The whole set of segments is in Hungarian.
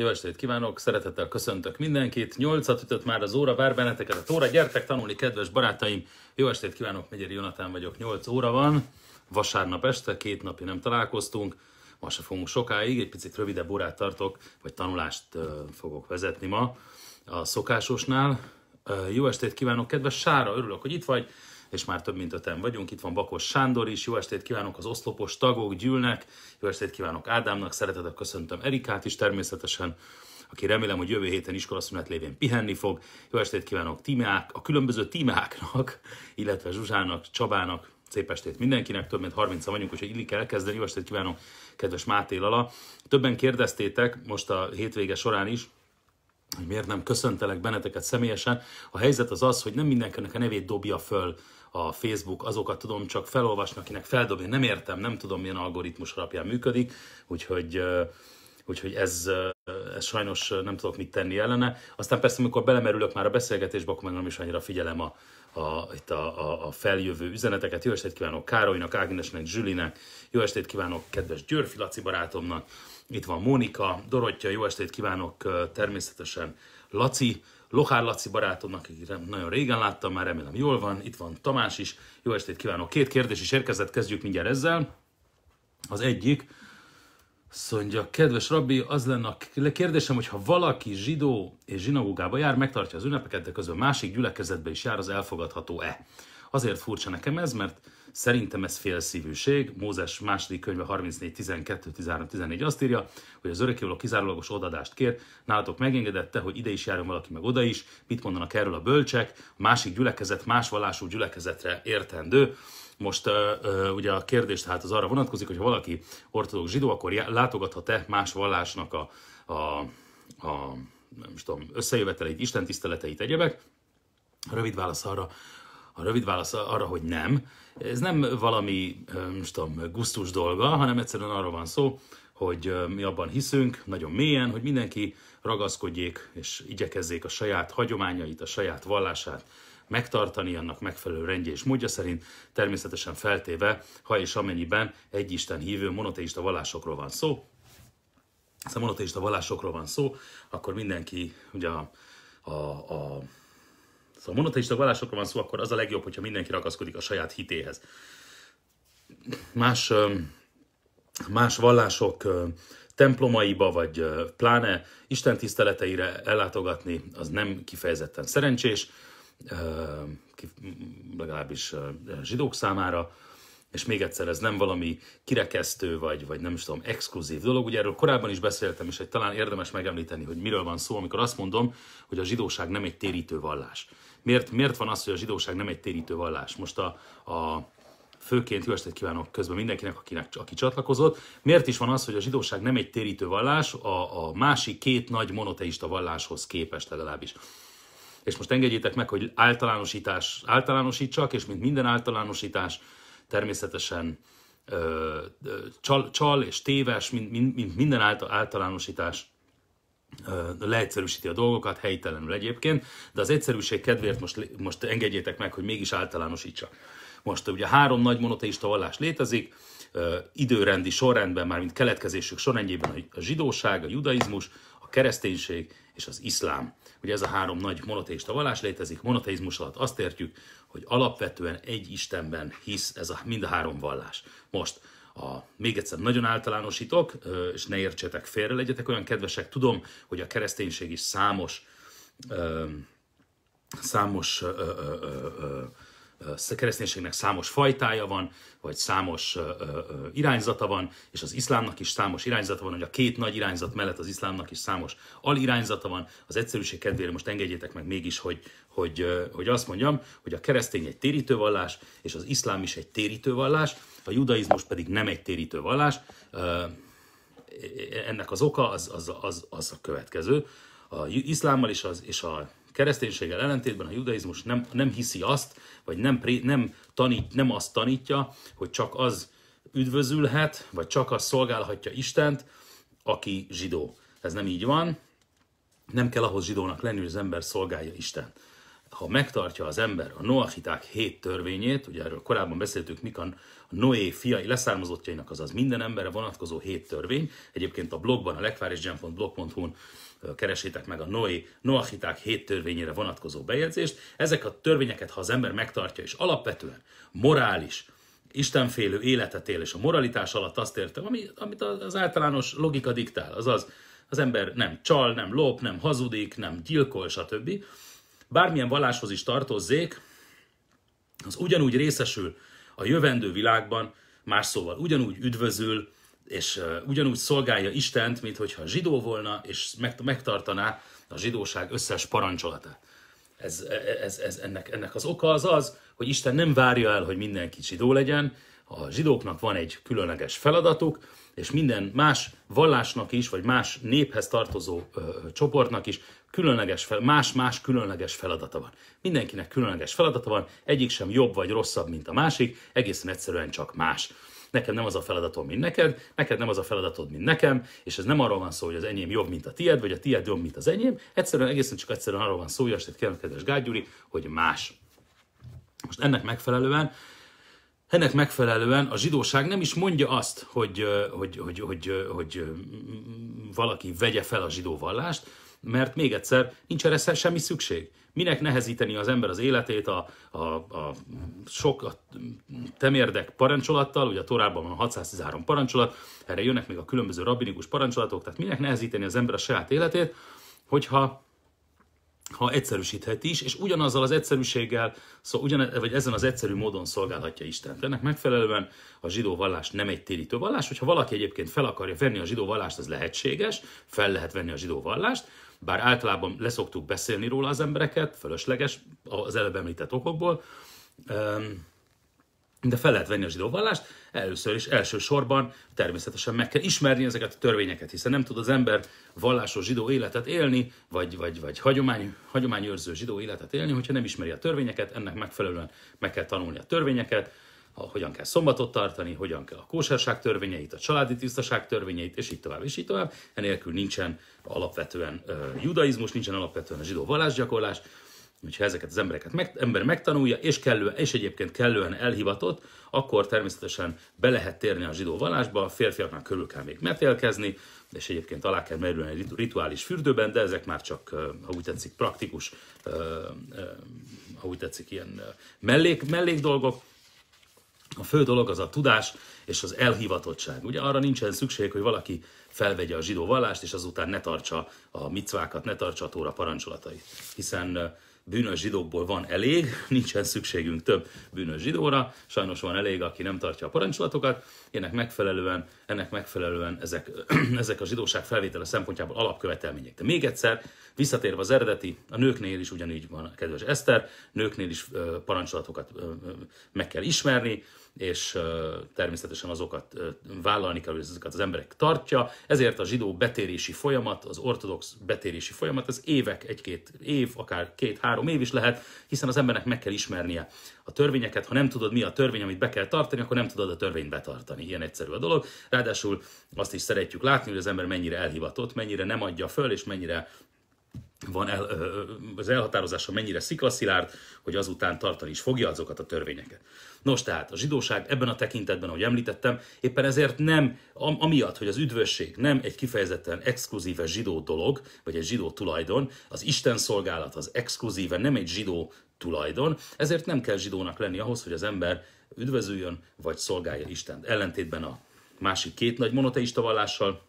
Jó estét kívánok, szeretettel köszöntök mindenkit. Nyolcat ütött már az óra, vár benneteket a tóra. Gyertek tanulni, kedves barátaim. Jó estét kívánok, Megyeri Jonatán vagyok. Nyolc óra van, vasárnap este, két napja nem találkoztunk. Ma se fogunk sokáig, egy picit rövidebb órát tartok, vagy tanulást fogok vezetni ma a szokásosnál. Jó estét kívánok, kedves Sára, örülök, hogy itt vagy és már több mint öten vagyunk. Itt van Bakos Sándor is, jó estét kívánok az oszlopos tagok, gyűlnek, jó estét kívánok Ádámnak, szeretetek köszöntöm Erikát is természetesen, aki remélem, hogy jövő héten iskolaszünet lévén pihenni fog. Jó estét kívánok tímeák, a különböző tímeáknak, illetve Zsuzsának, Csabának, Szép estét mindenkinek, több mint 30 vagyunk, úgyhogy illik elkezdeni. Jó estét kívánok, kedves Máté Lala. Többen kérdeztétek most a hétvége során is, hogy miért nem köszöntelek benneteket személyesen. A helyzet az az, hogy nem mindenkinek a nevét dobja föl a Facebook, azokat tudom csak felolvasni, akinek feldobni, nem értem, nem tudom, milyen algoritmus alapján működik, úgyhogy, úgyhogy ez, ez sajnos nem tudok mit tenni ellene. Aztán persze, amikor belemerülök már a beszélgetésbe, akkor meg nem is annyira figyelem a, a, itt a, a, a feljövő üzeneteket. Jó estét kívánok Károlynak, Ágnesnek, Zsülinek, jó estét kívánok kedves Györfi Laci barátomnak, itt van Mónika, Dorottya, jó estét kívánok természetesen Laci, Lohár Laci barátomnak, akit nagyon régen láttam, már remélem jól van. Itt van Tamás is. Jó estét kívánok! Két kérdés is érkezett, kezdjük mindjárt ezzel. Az egyik, azt kedves rabbi, az lenne a kérdésem, hogy ha valaki zsidó és zsinagógába jár, megtartja az ünnepeket, de közben másik gyülekezetbe is jár, az elfogadható-e? Azért furcsa nekem ez, mert Szerintem ez félszívűség. Mózes második könyve 34, 12, 13, 14 azt írja, hogy az örökkévaló kizárólagos odadást kér, nálatok megengedette, hogy ide is járjon valaki, meg oda is. Mit mondanak erről a bölcsek? A másik gyülekezet más vallású gyülekezetre értendő. Most uh, uh, ugye a kérdés tehát az arra vonatkozik, hogy ha valaki ortodox zsidó, akkor látogathat-e más vallásnak a, a, a nem is tudom, összejöveteleit, istentiszteleteit, egyebek. Rövid válasz arra, a rövid válasz arra, hogy nem. Ez nem valami, most tudom, gusztus dolga, hanem egyszerűen arra van szó, hogy mi abban hiszünk, nagyon mélyen, hogy mindenki ragaszkodjék és igyekezzék a saját hagyományait, a saját vallását megtartani annak megfelelő rendje és módja szerint, természetesen feltéve, ha és amennyiben egy Isten hívő monoteista vallásokról van szó, szóval monoteista vallásokról van szó, akkor mindenki ugye a, a, a Szóval monoteista vallásokra van szó, akkor az a legjobb, hogyha mindenki ragaszkodik a saját hitéhez. Más, más vallások templomaiba, vagy pláne Isten tiszteleteire ellátogatni, az nem kifejezetten szerencsés, legalábbis zsidók számára, és még egyszer, ez nem valami kirekesztő, vagy, vagy nem is tudom, exkluzív dolog. Ugye erről korábban is beszéltem, és egy talán érdemes megemlíteni, hogy miről van szó, amikor azt mondom, hogy a zsidóság nem egy térítő vallás miért, miért van az, hogy a zsidóság nem egy térítő vallás? Most a, a főként jó estét kívánok közben mindenkinek, akinek, aki csatlakozott. Miért is van az, hogy a zsidóság nem egy térítő vallás a, a másik két nagy monoteista valláshoz képest legalábbis? És most engedjétek meg, hogy általánosítás, általánosítsak, és mint minden általánosítás, természetesen ö, ö, csal, csal és téves, mint, mint, mint minden általánosítás leegyszerűsíti a dolgokat, helytelenül egyébként, de az egyszerűség kedvéért most, most engedjétek meg, hogy mégis általánosítsa. Most ugye három nagy monoteista vallás létezik, időrendi sorrendben, mármint keletkezésük sorrendjében a zsidóság, a judaizmus, a kereszténység és az iszlám. Ugye ez a három nagy monoteista vallás létezik, monoteizmus alatt azt értjük, hogy alapvetően egy Istenben hisz ez a, mind a három vallás. Most a, még egyszer nagyon általánosítok, és ne értsetek félre, legyetek olyan kedvesek, tudom, hogy a kereszténység is számos, számos a kereszténységnek számos fajtája van, vagy számos ö, ö, irányzata van, és az iszlámnak is számos irányzata van, hogy a két nagy irányzat mellett az iszlámnak is számos alirányzata van. Az egyszerűség kedvére most engedjétek meg mégis, hogy, hogy, ö, hogy azt mondjam, hogy a keresztény egy térítővallás, és az iszlám is egy térítővallás, a judaizmus pedig nem egy térítő vallás. Ennek az oka az, az, az, az a következő. A iszlámmal és, az, és a kereszténységgel ellentétben a judaizmus nem, nem hiszi azt, vagy nem, nem, tanít, nem azt tanítja, hogy csak az üdvözülhet, vagy csak az szolgálhatja Istent, aki zsidó. Ez nem így van. Nem kell ahhoz zsidónak lenni, hogy az ember szolgálja Istent ha megtartja az ember a noachiták hét törvényét, ugye erről korábban beszéltük, mik a Noé fiai leszármazottjainak, azaz minden emberre vonatkozó hét törvény, egyébként a blogban, a lekvárisgen.blog.hu-n keresétek meg a Noé, Noachiták hét törvényére vonatkozó bejegyzést. Ezek a törvényeket, ha az ember megtartja, és alapvetően morális, istenfélő életet él, és a moralitás alatt azt értem, ami, amit az általános logika diktál, azaz az ember nem csal, nem lop, nem hazudik, nem gyilkol, stb bármilyen valláshoz is tartozzék, az ugyanúgy részesül a jövendő világban, más szóval ugyanúgy üdvözül, és ugyanúgy szolgálja Istent, mint hogyha zsidó volna, és megtartaná a zsidóság összes parancsolatát. Ez, e, e, ez, ez, ennek, ennek az oka az az, hogy Isten nem várja el, hogy mindenki zsidó legyen, a zsidóknak van egy különleges feladatuk, és minden más vallásnak is, vagy más néphez tartozó ö, csoportnak is különleges más-más különleges feladata van. Mindenkinek különleges feladata van, egyik sem jobb vagy rosszabb, mint a másik, egészen egyszerűen csak más. Nekem nem az a feladatom, mint neked, neked nem az a feladatod, mint nekem, és ez nem arról van szó, hogy az enyém jobb, mint a tied, vagy a tied jobb, mint az enyém, egyszerűen egészen csak egyszerűen arról van szó, hogy a kérem, kedves Gágyuri, hogy más. Most ennek megfelelően ennek megfelelően a zsidóság nem is mondja azt, hogy, hogy, hogy, hogy, hogy valaki vegye fel a zsidó vallást, mert még egyszer, nincs erre semmi szükség. Minek nehezíteni az ember az életét a, a, a sok a temérdek parancsolattal, ugye a Torában van 613 parancsolat, erre jönnek még a különböző rabbinikus parancsolatok, tehát minek nehezíteni az ember a saját életét, hogyha ha egyszerűsíthet is, és ugyanazzal az egyszerűséggel, szóval ugyan, vagy ezen az egyszerű módon szolgálhatja Istent. Ennek megfelelően a zsidó vallás nem egy térítő vallás, hogyha valaki egyébként fel akarja venni a zsidó vallást, az lehetséges, fel lehet venni a zsidó vallást, bár általában leszoktuk beszélni róla az embereket, fölösleges az előbb említett okokból, de fel lehet venni a zsidó vallást, először is elsősorban természetesen meg kell ismerni ezeket a törvényeket, hiszen nem tud az ember vallásos zsidó életet élni, vagy, vagy, vagy hagyomány, hagyományőrző zsidó életet élni, hogyha nem ismeri a törvényeket, ennek megfelelően meg kell tanulni a törvényeket, hogyan kell szombatot tartani, hogyan kell a kóserság törvényeit, a családi tisztaság törvényeit, és így tovább, és így tovább. Enélkül nincsen alapvetően uh, judaizmus, nincsen alapvetően a zsidó vallásgyakorlás, Hogyha ezeket az embereket meg, ember megtanulja, és, kellő, és egyébként kellően elhivatott, akkor természetesen be lehet térni a zsidó vallásba, a férfiaknak körül kell még metélkezni, és egyébként alá kell merülni egy rituális fürdőben, de ezek már csak, ha úgy tetszik, praktikus, ha úgy tetszik, ilyen mellék, mellék dolgok. A fő dolog az a tudás és az elhivatottság. Ugye arra nincsen szükség, hogy valaki felvegye a zsidó vallást, és azután ne tartsa a micvákat, ne tartsa a tóra parancsolatait. Hiszen bűnös zsidókból van elég, nincsen szükségünk több bűnös zsidóra, sajnos van elég, aki nem tartja a parancsolatokat, ennek megfelelően, ennek megfelelően ezek, ezek a zsidóság felvétele szempontjából alapkövetelmények. De még egyszer, visszatérve az eredeti, a nőknél is ugyanígy van, kedves Eszter, nőknél is parancsolatokat meg kell ismerni, és természetesen azokat vállalni kell, hogy ezeket az emberek tartja. Ezért a zsidó betérési folyamat, az ortodox betérési folyamat, ez évek, egy-két év, akár két-három év is lehet, hiszen az embernek meg kell ismernie a törvényeket. Ha nem tudod, mi a törvény, amit be kell tartani, akkor nem tudod a törvényt betartani. Ilyen egyszerű a dolog. Ráadásul azt is szeretjük látni, hogy az ember mennyire elhivatott, mennyire nem adja föl, és mennyire van el, az elhatározása mennyire sziklaszilárd, hogy azután tartani is fogja azokat a törvényeket. Nos, tehát a zsidóság ebben a tekintetben, ahogy említettem, éppen ezért nem, amiatt, hogy az üdvösség nem egy kifejezetten exkluzíve zsidó dolog, vagy egy zsidó tulajdon, az Isten szolgálat az exkluzíve nem egy zsidó tulajdon, ezért nem kell zsidónak lenni ahhoz, hogy az ember üdvözüljön, vagy szolgálja Istent. Ellentétben a másik két nagy monoteista vallással,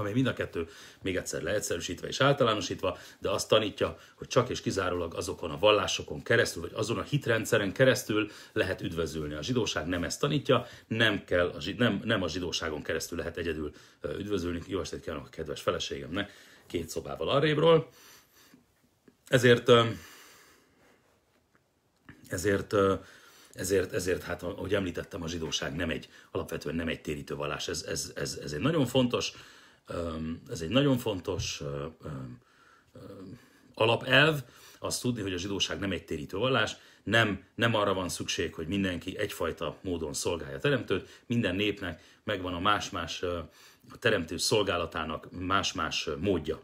amely mind a kettő még egyszer leegyszerűsítve és általánosítva, de azt tanítja, hogy csak és kizárólag azokon a vallásokon keresztül, vagy azon a hitrendszeren keresztül lehet üdvözülni. A zsidóság nem ezt tanítja, nem, kell a zsid, nem, nem a zsidóságon keresztül lehet egyedül üdvözülni. Jó estét kívánok a kedves feleségemnek, két szobával arrébről. Ezért ezért ezért, ezért, hát ahogy említettem, a zsidóság nem egy, alapvetően nem egy térítő vallás. Ez, ez, ez, ez egy nagyon fontos ez egy nagyon fontos alapelv, azt tudni, hogy a zsidóság nem egy térítő vallás, nem, nem arra van szükség, hogy mindenki egyfajta módon szolgálja a teremtőt, minden népnek megvan a más-más a teremtő szolgálatának más-más módja.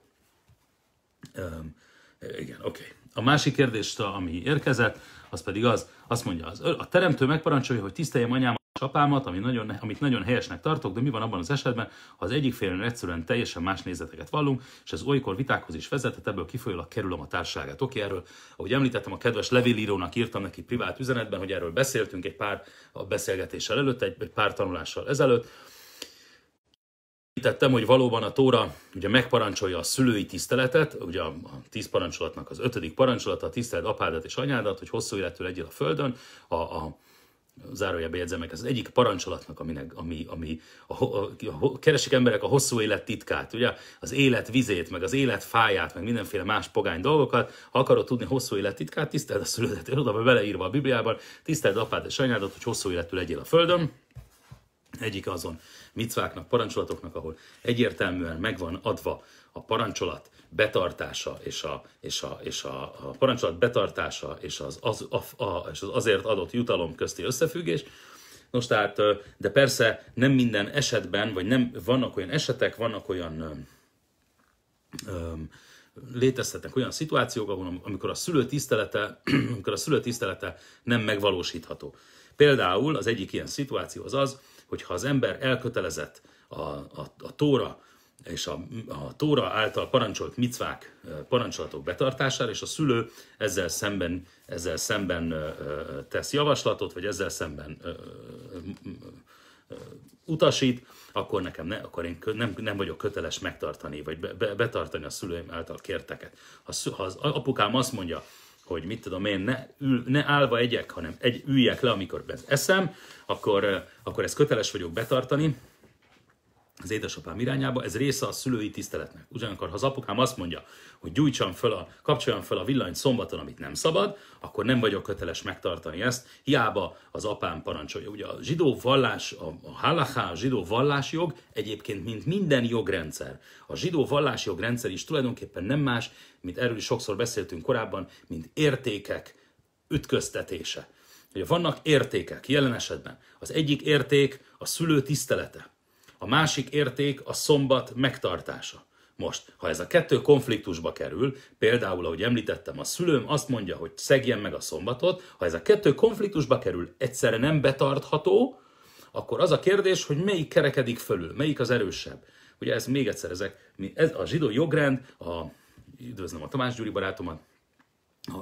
igen, oké. Okay. A másik kérdést, ami érkezett, az pedig az, azt mondja, az, a teremtő megparancsolja, hogy tiszteljem anyám csapámat, ami nagyon, amit nagyon helyesnek tartok, de mi van abban az esetben, ha az egyik félnél egyszerűen teljesen más nézeteket vallunk, és ez olykor vitákhoz is vezetett, ebből kifolyólag kerülöm a társágát. Oké, erről, ahogy említettem, a kedves levélírónak írtam neki privát üzenetben, hogy erről beszéltünk egy pár a beszélgetéssel előtt, egy, egy pár tanulással ezelőtt, Tettem, hogy valóban a Tóra ugye megparancsolja a szülői tiszteletet, ugye a tíz parancsolatnak az ötödik parancsolata, tiszteld apádat és anyádat, hogy hosszú életű legyél a földön, a, a, zárója jegyzem meg, ez az egyik parancsolatnak, aminek, ami, ami a, a, a, a, keresik emberek a hosszú élet titkát, ugye? Az élet vizét, meg az élet fáját, meg mindenféle más pogány dolgokat. Ha akarod tudni hosszú élet titkát, tiszteld a szülődet, oda be beleírva a Bibliában, tiszteld apád és anyádat, hogy hosszú életű legyél a Földön. Egyik azon micváknak, parancsolatoknak, ahol egyértelműen megvan adva a parancsolat, betartása és a, és a, és a, a parancsolat betartása és az, az, a, a, és az azért adott jutalom közti összefüggés. Nos, tehát, de persze nem minden esetben, vagy nem vannak olyan esetek, vannak olyan öm, létezhetnek olyan szituációk, ahol amikor a szülő tisztelete, amikor a szülő tisztelete nem megvalósítható. Például az egyik ilyen szituáció az az, hogy ha az ember elkötelezett a, a, a tóra, és a, a Tóra által parancsolt micvák parancsolatok betartására, és a szülő ezzel szemben, ezzel szemben tesz javaslatot, vagy ezzel szemben utasít, akkor nekem ne, akkor én nem, nem vagyok köteles megtartani, vagy be, be, betartani a szüleim által kérteket. Ha, ha az apukám azt mondja, hogy mit tudom én, ne, ül, ne állva egyek, hanem egy, üljek le, amikor eszem, akkor, akkor ezt köteles vagyok betartani, az édesapám irányába, ez része a szülői tiszteletnek. Ugyanakkor, ha az apukám azt mondja, hogy gyújtsam fel a, kapcsoljam fel a villanyt szombaton, amit nem szabad, akkor nem vagyok köteles megtartani ezt, hiába az apám parancsolja. Ugye a zsidó vallás, a, a halachá, a zsidó vallásjog egyébként, mint minden jogrendszer. A zsidó vallásjogrendszer is tulajdonképpen nem más, mint erről is sokszor beszéltünk korábban, mint értékek ütköztetése. Ugye vannak értékek, jelen esetben. Az egyik érték a szülő tisztelete a másik érték a szombat megtartása. Most, ha ez a kettő konfliktusba kerül, például, ahogy említettem, a szülőm azt mondja, hogy szegjen meg a szombatot, ha ez a kettő konfliktusba kerül, egyszerre nem betartható, akkor az a kérdés, hogy melyik kerekedik fölül, melyik az erősebb. Ugye ez még egyszer, ezek, ez a zsidó jogrend, a, üdvözlöm a Tamás Gyuri barátomat,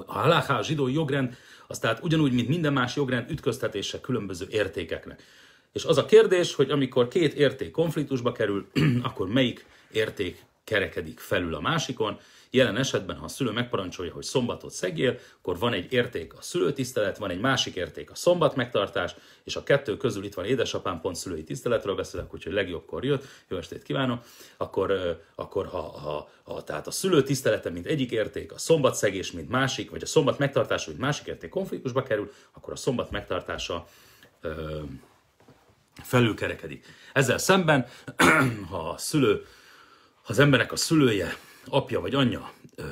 a halálhá a zsidó jogrend, az tehát ugyanúgy, mint minden más jogrend, ütköztetése különböző értékeknek. És az a kérdés, hogy amikor két érték konfliktusba kerül, akkor melyik érték kerekedik felül a másikon. Jelen esetben, ha a szülő megparancsolja, hogy szombatot szegjél, akkor van egy érték a szülőtisztelet, van egy másik érték a szombat megtartás, és a kettő közül itt van édesapám, pont szülői tiszteletről beszélek, úgyhogy legjobbkor jött, jó estét kívánok, akkor, akkor ha, ha, ha, tehát a szülő tisztelete, mint egyik érték, a szombat szegés, mint másik, vagy a szombat megtartása, mint másik érték konfliktusba kerül, akkor a szombat megtartása ö, felülkerekedik. Ezzel szemben, ha a szülő, ha az embernek a szülője, apja vagy anyja ö,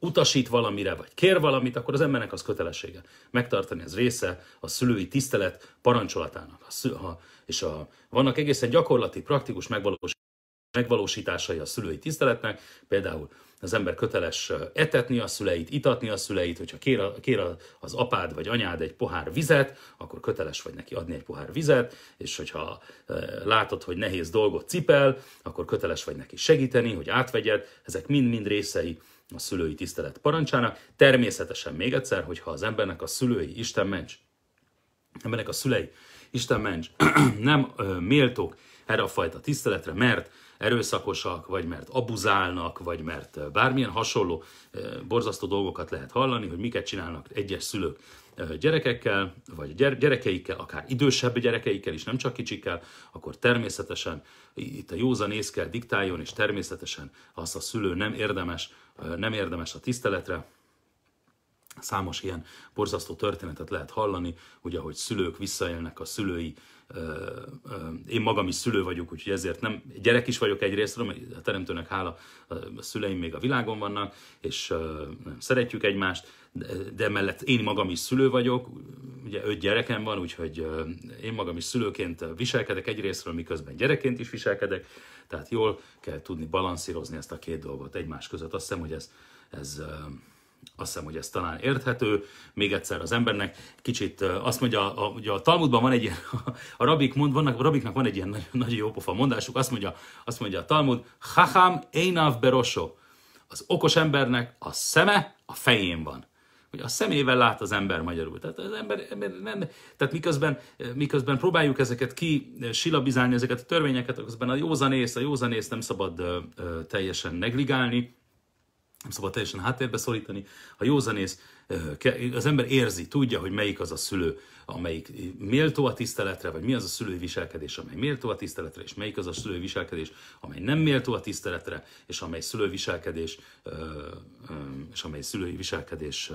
utasít valamire, vagy kér valamit, akkor az embernek az kötelessége. Megtartani az része a szülői tisztelet parancsolatának. A szül, ha, és a, vannak egészen gyakorlati, praktikus megvalósításai a szülői tiszteletnek, például az ember köteles etetni a szüleit, itatni a szüleit, hogyha kér, a, kér az apád vagy anyád egy pohár vizet, akkor köteles vagy neki adni egy pohár vizet, és hogyha látod, hogy nehéz dolgot cipel, akkor köteles vagy neki segíteni, hogy átvegyed, ezek mind-mind részei a szülői tisztelet parancsának. Természetesen még egyszer, hogyha az embernek a szülői, Isten ments, embernek a szülei, Isten ments, nem méltók erre a fajta tiszteletre, mert erőszakosak, vagy mert abuzálnak, vagy mert bármilyen hasonló borzasztó dolgokat lehet hallani, hogy miket csinálnak egyes szülők gyerekekkel, vagy gyerekeikkel, akár idősebb gyerekeikkel is, nem csak kicsikkel, akkor természetesen itt a józan ész kell diktáljon, és természetesen az a szülő nem érdemes, nem érdemes a tiszteletre, Számos ilyen borzasztó történetet lehet hallani, ugye, ahogy szülők visszaélnek a szülői én magam is szülő vagyok, úgyhogy ezért nem, gyerek is vagyok egyrészt, a teremtőnek hála, a szüleim még a világon vannak, és nem szeretjük egymást, de, de mellett én magam is szülő vagyok, ugye öt gyerekem van, úgyhogy én magam is szülőként viselkedek egyrésztről, miközben gyerekként is viselkedek, tehát jól kell tudni balanszírozni ezt a két dolgot egymás között. Azt hiszem, hogy ez, ez azt hiszem, hogy ez talán érthető. Még egyszer az embernek kicsit azt mondja, a, ugye a Talmudban van egy ilyen, a rabik mond, vannak, a rabiknak van egy ilyen nagyon, nagyon jó pofa mondásuk, azt mondja, azt mondja a Talmud, Haham Einav Berosó. Az okos embernek a szeme a fején van hogy a szemével lát az ember magyarul. Tehát az ember, ember nem, tehát miközben, miközben próbáljuk ezeket ki silabizálni, ezeket a törvényeket, közben a józanész, a józanész nem szabad ö, ö, teljesen negligálni, nem szabad teljesen háttérbe szorítani. A józanész, az ember érzi, tudja, hogy melyik az a szülő, amelyik méltó a tiszteletre, vagy mi az a szülői viselkedés, amely méltó a tiszteletre, és melyik az a szülői viselkedés, amely nem méltó a tiszteletre, és amely szülői viselkedés, és amely szülői viselkedés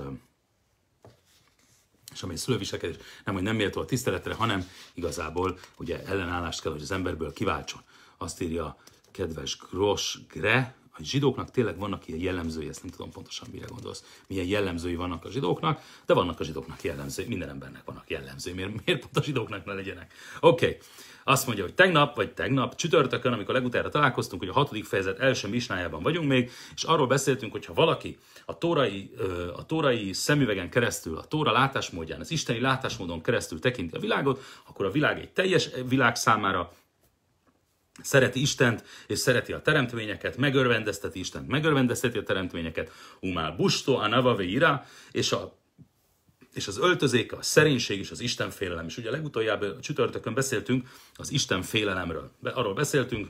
és amely szülőviselkedés nem, hogy nem méltó a tiszteletre, hanem igazából ugye ellenállást kell, hogy az emberből kiváltson. Azt írja kedves Gros Gre, a zsidóknak tényleg vannak ilyen jellemzői, ezt nem tudom pontosan mire gondolsz, milyen jellemzői vannak a zsidóknak, de vannak a zsidóknak jellemzői, minden embernek vannak jellemzői, miért, miért pont a zsidóknak ne legyenek. Oké, okay. azt mondja, hogy tegnap, vagy tegnap, csütörtökön, amikor legutára találkoztunk, hogy a hatodik fejezet első misnájában vagyunk még, és arról beszéltünk, hogy ha valaki a tórai, a tórai szemüvegen keresztül, a tóra látásmódján, az isteni látásmódon keresztül tekinti a világot, akkor a világ egy teljes világ számára Szereti Istent, és szereti a teremtményeket, megörvendezteti Istent, megörvendezteti a teremtményeket, umál busto, a ira, és a és az öltözéke, a szerénység és az istenfélelem. És ugye legutoljább a csütörtökön beszéltünk az istenfélelemről. Arról beszéltünk,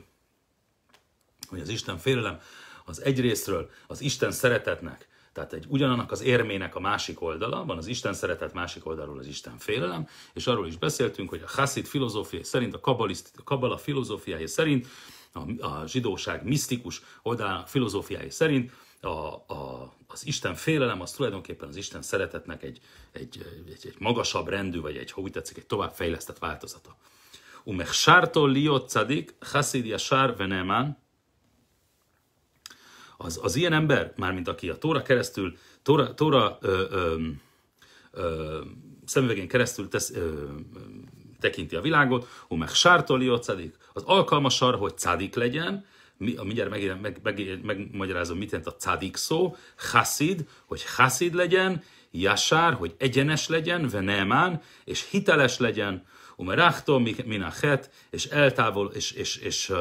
hogy az istenfélelem az egyrésztről az Isten szeretetnek, tehát egy ugyanannak az érmének a másik oldala, van az Isten szeretet másik oldalról az Isten félelem, és arról is beszéltünk, hogy a Hasid filozófia szerint, a, kabaliszt, a kabala filozófiája szerint, a, a zsidóság misztikus oldalának filozófiája szerint a, a, az Isten félelem az tulajdonképpen az Isten szeretetnek egy, egy, egy, egy magasabb rendű, vagy egy, ha úgy tetszik, egy továbbfejlesztett változata. Umech sártól liot cadik, hasid jasár venemán, az, az ilyen ember, mármint aki a Tóra keresztül, Tóra, tóra ö, ö, ö, szemüvegén keresztül tesz, ö, ö, tekinti a világot, meg sártolió cadik, az alkalmas arra, hogy cádik legyen, mi, mindjárt meg, meg, meg, megmagyarázom, mit jelent a cádik szó, haszid, hogy haszid legyen, jasár, hogy egyenes legyen, venemán, és hiteles legyen, umerachto minachet, és eltávol, és, és, és, és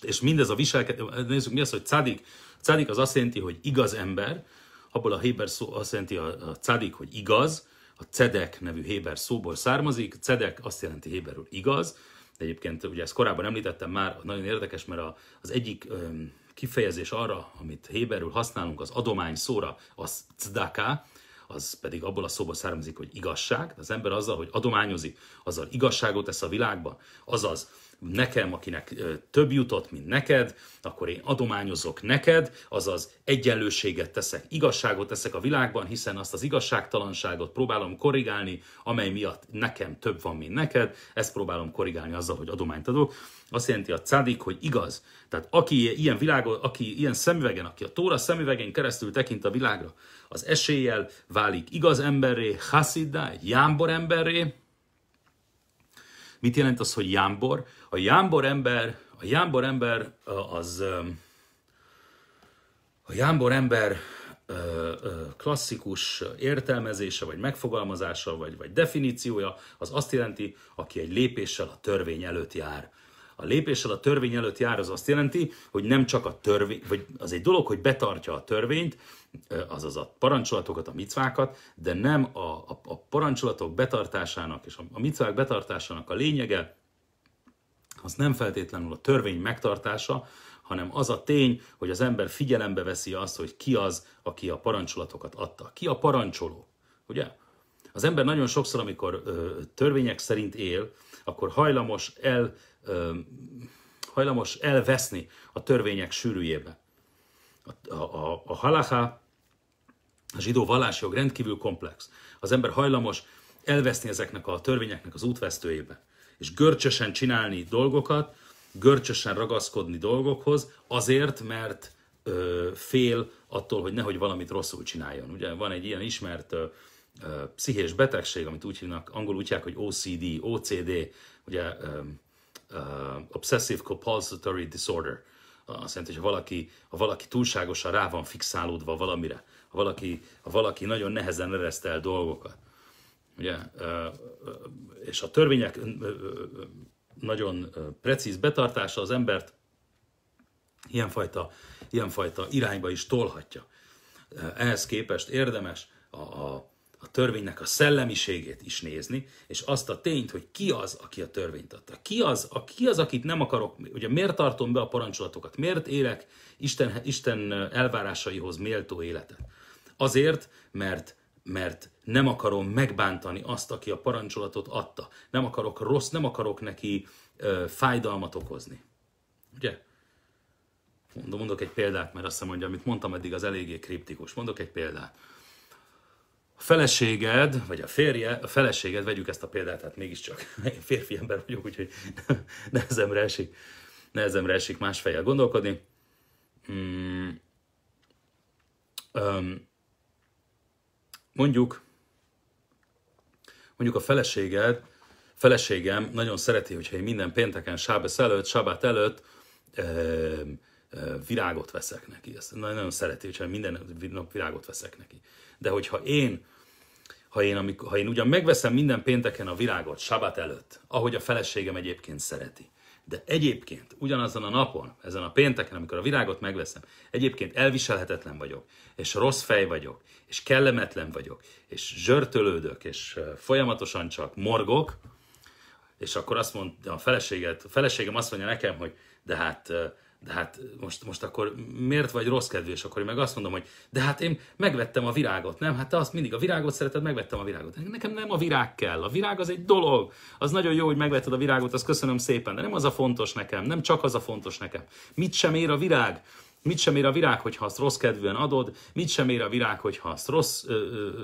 és mindez a viselkedés, nézzük mi az, hogy cádik. Cádik az azt jelenti, hogy igaz ember, abból a héber szó azt jelenti a, a cádik, hogy igaz, a cedek nevű héber szóból származik, cedek azt jelenti héberül igaz, de egyébként ugye ezt korábban említettem már, nagyon érdekes, mert a, az egyik öm, kifejezés arra, amit héberül használunk, az adomány szóra, az cdaká, az pedig abból a szóba származik, hogy igazság. Az ember azzal, hogy adományozik, azzal igazságot tesz a világba, azaz nekem, akinek több jutott, mint neked, akkor én adományozok neked, azaz egyenlőséget teszek, igazságot teszek a világban, hiszen azt az igazságtalanságot próbálom korrigálni, amely miatt nekem több van, mint neked, ezt próbálom korrigálni azzal, hogy adományt adok. Azt jelenti a cádik, hogy igaz. Tehát aki ilyen világon, aki ilyen szemüvegen, aki a tóra szemüvegen keresztül tekint a világra, az eséllyel válik igaz emberré, hasziddá, egy jámbor emberré. Mit jelent az, hogy jámbor? A jámbor ember, a jámbor ember az a jámbor ember klasszikus értelmezése, vagy megfogalmazása, vagy, vagy definíciója, az azt jelenti, aki egy lépéssel a törvény előtt jár. A lépéssel a törvény előtt jár az azt jelenti, hogy nem csak a törvény, vagy az egy dolog, hogy betartja a törvényt, azaz a parancsolatokat, a micvákat, de nem a, a, a parancsolatok betartásának és a, a micvák betartásának a lényege, az nem feltétlenül a törvény megtartása, hanem az a tény, hogy az ember figyelembe veszi azt, hogy ki az, aki a parancsolatokat adta. Ki a parancsoló, ugye? Az ember nagyon sokszor, amikor ö, törvények szerint él, akkor hajlamos el hajlamos elveszni a törvények sűrűjébe. A, a, a halaká, a zsidó vallásjog rendkívül komplex. Az ember hajlamos elveszni ezeknek a törvényeknek az útvesztőjébe, és görcsösen csinálni dolgokat, görcsösen ragaszkodni dolgokhoz, azért, mert ö, fél attól, hogy nehogy valamit rosszul csináljon. Ugye van egy ilyen ismert ö, ö, pszichés betegség, amit úgy hívnak, angolul úgy hívják, hogy OCD, OCD, ugye ö, uh, obsessive compulsory disorder. Uh, azt jelenti, hogy ha valaki, ha valaki túlságosan rá van fixálódva valamire, ha valaki, ha valaki nagyon nehezen ereszt el dolgokat, ugye, uh, uh, és a törvények nagyon precíz betartása az embert ilyenfajta, ilyenfajta irányba is tolhatja. Ehhez képest érdemes a, a, a törvénynek a szellemiségét is nézni, és azt a tényt, hogy ki az, aki a törvényt adta. Ki az, a, ki az akit nem akarok, ugye miért tartom be a parancsolatokat, miért élek Isten, Isten elvárásaihoz méltó életet. Azért, mert, mert nem akarom megbántani azt, aki a parancsolatot adta. Nem akarok rossz, nem akarok neki ö, fájdalmat okozni. Ugye? Mondok egy példát, mert azt mondja, hogy amit mondtam eddig, az eléggé kriptikus. Mondok egy példát a feleséged, vagy a férje, a feleséged, vegyük ezt a példát, hát mégiscsak én férfi ember vagyok, úgyhogy nehezemre esik, nehezemre esik más fejjel gondolkodni. Mm, um, mondjuk, mondjuk a feleséged, feleségem nagyon szereti, hogyha én minden pénteken, sábesz előtt, sábát előtt um, virágot veszek neki. Ezt nagyon szereti, hogyha minden nap virágot veszek neki de hogyha én ha én, amikor, ha én ugyan megveszem minden pénteken a világot, sabát előtt, ahogy a feleségem egyébként szereti, de egyébként ugyanazon a napon, ezen a pénteken, amikor a világot megveszem, egyébként elviselhetetlen vagyok, és rossz fej vagyok, és kellemetlen vagyok, és zsörtölődök, és folyamatosan csak morgok, és akkor azt mondja a feleséget, a feleségem azt mondja nekem, hogy de hát de hát most, most akkor miért vagy rossz kedvés, akkor én meg azt mondom, hogy de hát én megvettem a virágot, nem? Hát te azt mindig a virágot szereted, megvettem a virágot. Nekem nem a virág kell, a virág az egy dolog. Az nagyon jó, hogy megvetted a virágot, azt köszönöm szépen, de nem az a fontos nekem, nem csak az a fontos nekem. Mit sem ér a virág? Mit sem ér a virág, hogyha azt rossz kedvűen adod, mit sem ér a virág, hogyha azt rossz, ö, ö,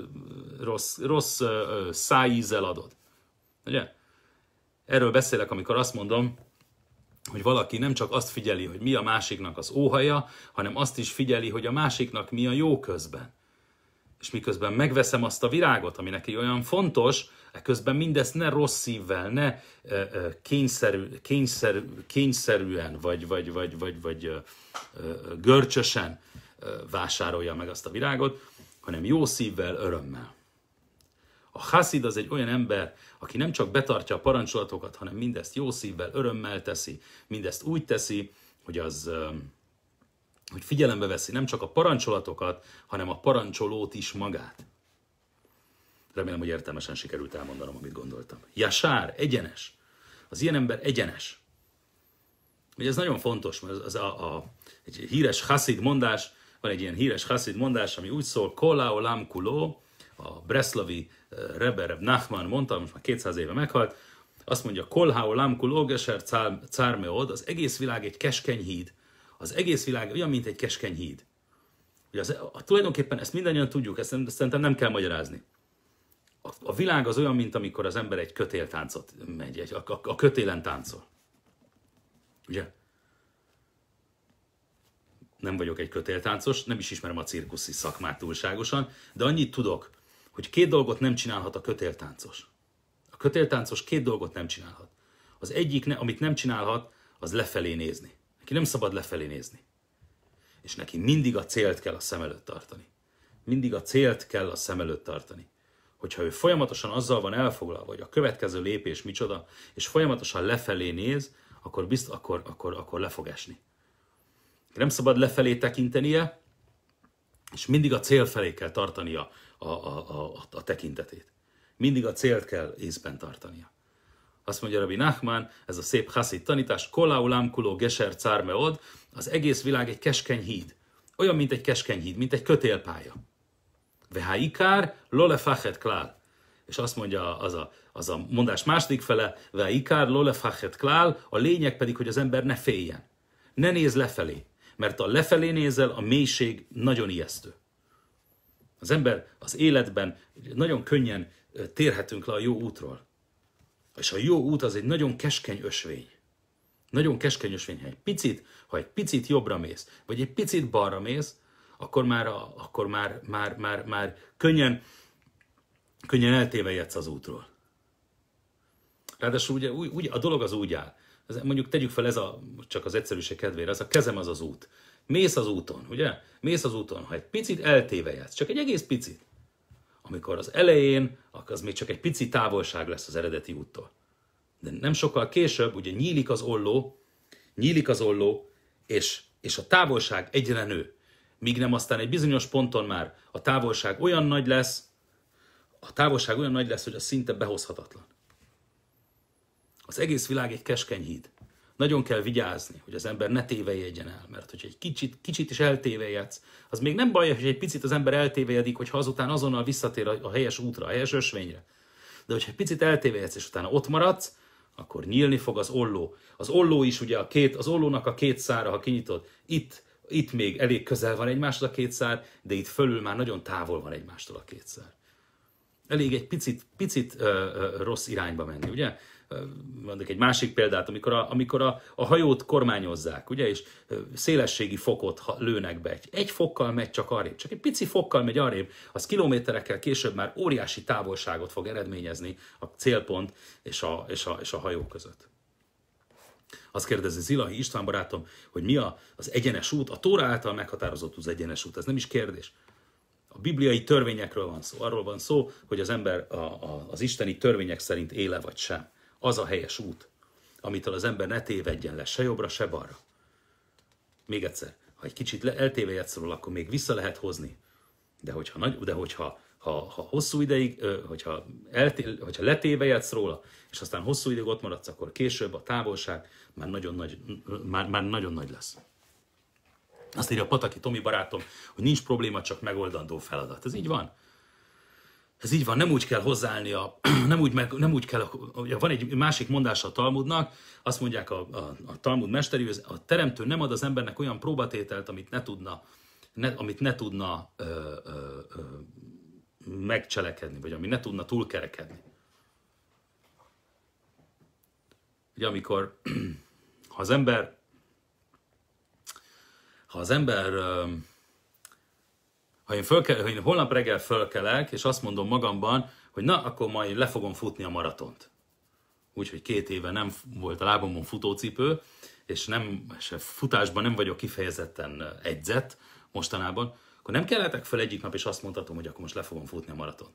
rossz, rossz ö, ö, szájízzel adod. Ugye? Erről beszélek, amikor azt mondom, hogy valaki nem csak azt figyeli, hogy mi a másiknak az óhaja, hanem azt is figyeli, hogy a másiknak mi a jó közben. És miközben megveszem azt a virágot, ami neki olyan fontos, közben mindezt ne rossz szívvel, ne ö, ö, kényszerű, kényszerű, kényszerűen, vagy, vagy, vagy, vagy, vagy ö, ö, görcsösen ö, vásárolja meg azt a virágot, hanem jó szívvel, örömmel. A haszid az egy olyan ember, aki nem csak betartja a parancsolatokat, hanem mindezt jó szívvel, örömmel teszi, mindezt úgy teszi, hogy az hogy figyelembe veszi nem csak a parancsolatokat, hanem a parancsolót is magát. Remélem, hogy értelmesen sikerült elmondanom, amit gondoltam. Jasár, egyenes. Az ilyen ember egyenes. Ugye ez nagyon fontos, mert az a, a, egy híres haszid mondás, van egy ilyen híres haszid mondás, ami úgy szól, kola olam kuló, a breslavi Rebbe eh, Reb Nachman mondta, most már 200 éve meghalt, azt mondja, Kolháó Lámkul Ógeser cármeod, az egész világ egy keskeny híd. Az egész világ olyan, mint egy keskeny híd. Ugye az, a, tulajdonképpen ezt mindannyian tudjuk, ezt szerintem nem kell magyarázni. A, a világ az olyan, mint amikor az ember egy kötéltáncot megy, egy, a, a, a kötélen táncol. Ugye? Nem vagyok egy kötéltáncos, nem is ismerem a cirkuszi szakmát túlságosan, de annyit tudok, hogy két dolgot nem csinálhat a kötéltáncos. A kötéltáncos két dolgot nem csinálhat. Az egyik, amit nem csinálhat, az lefelé nézni. Neki nem szabad lefelé nézni. És neki mindig a célt kell a szem előtt tartani. Mindig a célt kell a szem előtt tartani. Hogyha ő folyamatosan azzal van elfoglalva, hogy a következő lépés micsoda, és folyamatosan lefelé néz, akkor, bizt, akkor, akkor, akkor le fog esni. Nem szabad lefelé tekintenie, és mindig a cél felé kell tartania a, a, a, a tekintetét. Mindig a célt kell észben tartania. Azt mondja Rabbi Nachman, ez a szép haszit tanítás, kolaulámkuló geser od. az egész világ egy keskeny híd. Olyan, mint egy keskeny híd, mint egy kötélpálya. Veha ikár, lole fachet klál. És azt mondja az a, az a mondás második fele, veha ikár, lole fachet klál, a lényeg pedig, hogy az ember ne féljen. Ne néz lefelé, mert a lefelé nézel, a mélység nagyon ijesztő. Az ember az életben nagyon könnyen térhetünk le a jó útról. És a jó út az egy nagyon keskeny ösvény. Nagyon keskeny ösvény. Ha egy picit, ha egy picit jobbra mész, vagy egy picit balra mész, akkor már, akkor már, már, már, már könnyen, könnyen eltévejedsz az útról. Ráadásul ugye, úgy, a dolog az úgy áll. Ez, mondjuk tegyük fel, ez a, csak az egyszerűség kedvére, ez a kezem az az út. Mész az úton, ugye? Mész az úton, ha egy picit eltéve csak egy egész picit, amikor az elején, akkor az még csak egy pici távolság lesz az eredeti úttól. De nem sokkal később, ugye nyílik az olló, nyílik az olló, és, és a távolság egyre nő. Míg nem aztán egy bizonyos ponton már a távolság olyan nagy lesz, a távolság olyan nagy lesz, hogy a szinte behozhatatlan. Az egész világ egy keskeny híd. Nagyon kell vigyázni, hogy az ember ne tévejegyen el, mert hogyha egy kicsit, kicsit is eltévejedsz, az még nem baj, hogy egy picit az ember eltévejedik, hogyha azután azonnal visszatér a helyes útra, a helyes ösvényre. De hogyha egy picit eltévejedsz, és utána ott maradsz, akkor nyílni fog az olló. Az olló is ugye a két, az ollónak a két szára, ha kinyitod, itt, itt még elég közel van egymástól a két szár, de itt fölül már nagyon távol van egymástól a két szár. Elég egy picit, picit ö, ö, rossz irányba menni, ugye? mondok egy másik példát, amikor a, amikor a, a hajót kormányozzák, ugye, és szélességi fokot lőnek be. Egy, egy fokkal megy csak arrébb, csak egy pici fokkal megy arrébb, az kilométerekkel később már óriási távolságot fog eredményezni a célpont és a, és a, és a hajó között. Azt kérdezi Zilahi István barátom, hogy mi a, az egyenes út, a Tóra által meghatározott az egyenes út, ez nem is kérdés. A bibliai törvényekről van szó, arról van szó, hogy az ember a, a, az isteni törvények szerint éle vagy sem az a helyes út, amitől az ember ne tévedjen le se jobbra, se balra. Még egyszer, ha egy kicsit eltévejedsz róla, akkor még vissza lehet hozni, de hogyha, nagy, de hogyha ha, ha hosszú ideig, hogyha, eltéve, hogyha letévejedsz róla, és aztán hosszú ideig ott maradsz, akkor később a távolság már nagyon nagy, már, már nagyon nagy lesz. Azt írja a Pataki Tomi barátom, hogy nincs probléma, csak megoldandó feladat. Ez így van ez így van, nem úgy kell hozzáállni, a, nem, úgy meg, nem úgy kell, ugye van egy másik mondás a Talmudnak, azt mondják a, a, a Talmud mesteri, hogy a teremtő nem ad az embernek olyan próbatételt, amit ne tudna, ne, amit ne tudna ö, ö, ö, megcselekedni, vagy ami ne tudna túlkerekedni. Ugye amikor, ha az ember, ha az ember ha én, fölke, ha én holnap reggel fölkelek, és azt mondom magamban, hogy na, akkor majd le fogom futni a maratont. Úgyhogy két éve nem volt a lábamon futócipő, és nem, se futásban nem vagyok kifejezetten egyzett mostanában, akkor nem kellettek fel egyik nap, és azt mondhatom, hogy akkor most le fogom futni a maraton.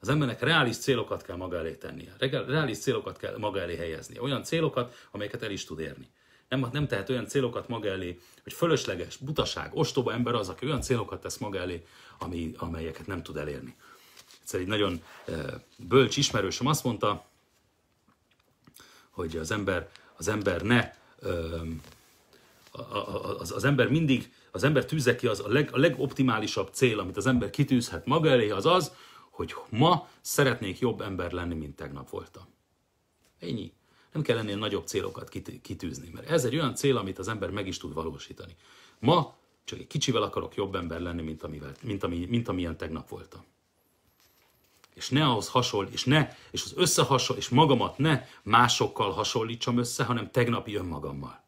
Az embernek reális célokat kell maga elé tennie, reális célokat kell maga elé helyeznie, olyan célokat, amelyeket el is tud érni nem, nem tehet olyan célokat maga elé, hogy fölösleges, butaság, ostoba ember az, aki olyan célokat tesz maga elé, ami, amelyeket nem tud elérni. Egyszer egy nagyon eh, bölcs ismerősöm azt mondta, hogy az ember, az ember ne, ehm, az, az ember mindig, az ember tűzze ki az a, leg, a legoptimálisabb cél, amit az ember kitűzhet maga elé, az az, hogy ma szeretnék jobb ember lenni, mint tegnap voltam. Ennyi. Nem kell ennél nagyobb célokat kitűzni, mert ez egy olyan cél, amit az ember meg is tud valósítani. Ma csak egy kicsivel akarok jobb ember lenni, mint, amivel, mint, ami, mint amilyen tegnap voltam. És ne ahhoz hasonl, és ne, és az összehasonl, és magamat ne másokkal hasonlítsam össze, hanem tegnapi önmagammal.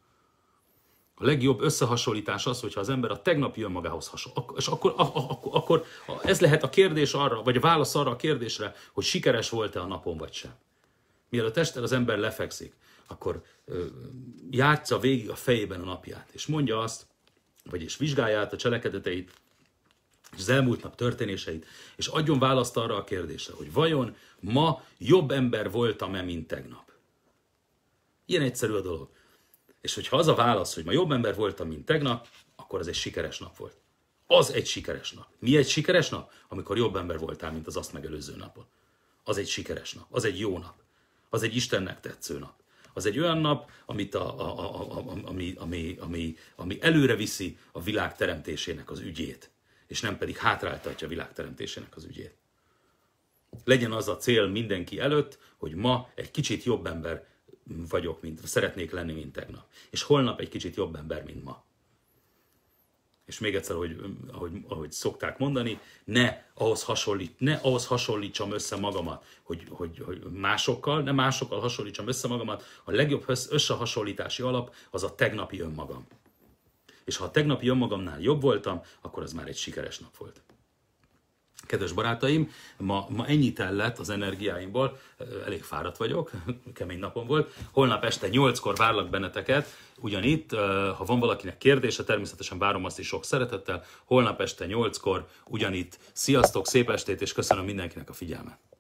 A legjobb összehasonlítás az, hogyha az ember a tegnapi önmagához hasonlít. És akkor, akkor, akkor ez lehet a kérdés arra, vagy a válasz arra a kérdésre, hogy sikeres volt-e a napon, vagy sem. Mielőtt a testel az ember lefekszik, akkor játsza végig a fejében a napját, és mondja azt, vagyis vizsgálja át a cselekedeteit, és az elmúlt nap történéseit, és adjon választ arra a kérdésre, hogy vajon ma jobb ember voltam-e, mint tegnap? Ilyen egyszerű a dolog. És hogyha az a válasz, hogy ma jobb ember voltam, mint tegnap, akkor az egy sikeres nap volt. Az egy sikeres nap. Mi egy sikeres nap? Amikor jobb ember voltál, mint az azt megelőző napon. Az egy sikeres nap. Az egy jó nap az egy Istennek tetsző nap. Az egy olyan nap, amit a, a, a, a, ami, ami, ami, ami előre viszi a világ teremtésének az ügyét, és nem pedig hátráltatja a világ teremtésének az ügyét. Legyen az a cél mindenki előtt, hogy ma egy kicsit jobb ember vagyok, mint szeretnék lenni, mint tegnap. És holnap egy kicsit jobb ember, mint ma és még egyszer, hogy, ahogy, ahogy szokták mondani, ne ahhoz, hasonlít, ne ahhoz hasonlítsam össze magamat, hogy, hogy, hogy másokkal, ne másokkal hasonlítsam össze magamat. A legjobb összehasonlítási alap az a tegnapi önmagam. És ha a tegnapi önmagamnál jobb voltam, akkor az már egy sikeres nap volt. Kedves barátaim, ma, ma ennyi tellett az energiáimból, elég fáradt vagyok, kemény napom volt. Holnap este 8-kor várlak benneteket, ugyanitt, ha van valakinek kérdése, természetesen várom azt is sok szeretettel. Holnap este 8-kor, ugyanitt. Sziasztok, szép estét, és köszönöm mindenkinek a figyelmet!